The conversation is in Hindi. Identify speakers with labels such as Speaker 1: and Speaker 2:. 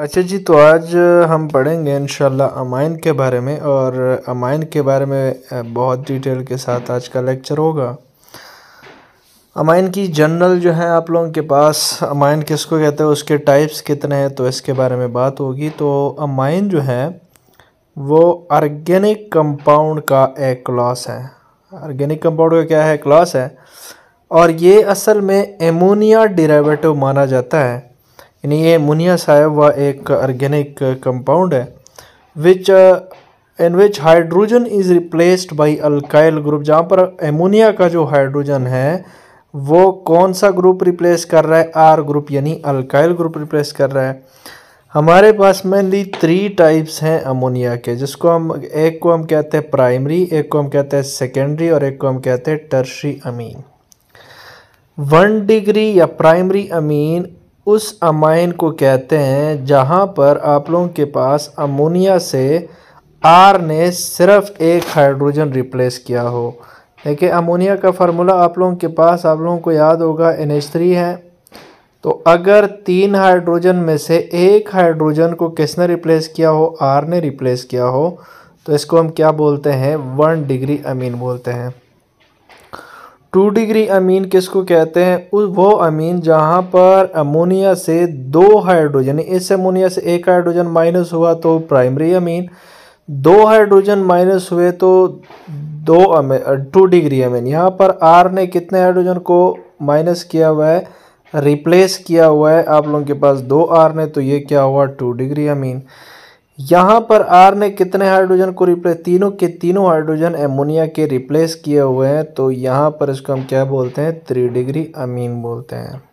Speaker 1: अच्छा जी तो आज हम पढ़ेंगे इन अमाइन के बारे में और अमाइन के बारे में बहुत डिटेल के साथ आज का लेक्चर होगा अमाइन की जनरल जो है आप लोगों के पास अमाइन किसको कहते हैं उसके टाइप्स कितने हैं तो इसके बारे में बात होगी तो अमाइन जो है वो ऑर्गेनिक कंपाउंड का एक क्लास है ऑर्गेनिक कंपाउंड का क्या है क्लास है और ये असल में एमोनिया डिरेवेटिव माना जाता है यानी ये मुनिया साहब व एक ऑर्गेनिक कंपाउंड है which in which hydrogen is replaced by alkyl group जहाँ पर एमोनिया का जो हाइड्रोजन है वो कौन सा ग्रुप रिप्लेस कर रहा है आर ग्रुप यानी अल्काइल ग्रुप रिप्लेस कर रहा है हमारे पास मेनली थ्री टाइप्स हैं अमोनिया के जिसको हम एक को हम कहते हैं प्राइमरी एक को हम कहते हैं सेकेंडरी और एक को हम कहते हैं टर्शी अमीन वन डिग्री या प्राइमरी अमीन उस अमाइन को कहते हैं जहाँ पर आप लोगों के पास अमोनिया से आर ने सिर्फ एक हाइड्रोजन रिप्लेस किया हो देखिए अमोनिया का फार्मूला आप लोगों के पास आप लोगों को याद होगा एन एच थ्री है तो अगर तीन हाइड्रोजन में से एक हाइड्रोजन को किसने रिप्लेस किया हो आर ने रिप्लेस किया हो तो इसको हम क्या बोलते हैं वन डिग्री अमीन बोलते हैं टू डिग्री अमीन किसको कहते हैं वो अमीन जहाँ पर अमोनिया से दो हाइड्रोजन इस अमोनिया से एक हाइड्रोजन माइनस हुआ तो प्राइमरी अमीन दो हाइड्रोजन माइनस हुए तो दो अमीन टू डिग्री अमीन यहाँ पर आर ने कितने हाइड्रोजन को माइनस किया हुआ है रिप्लेस किया हुआ है आप लोगों के पास दो आर ने तो ये क्या हुआ टू डिग्री अमीन यहाँ पर आर ने कितने हाइड्रोजन को रिप्लेस तीनों के तीनों हाइड्रोजन एमोनिया के रिप्लेस किए हुए हैं तो यहाँ पर इसको हम क्या बोलते हैं थ्री डिग्री अमीन बोलते हैं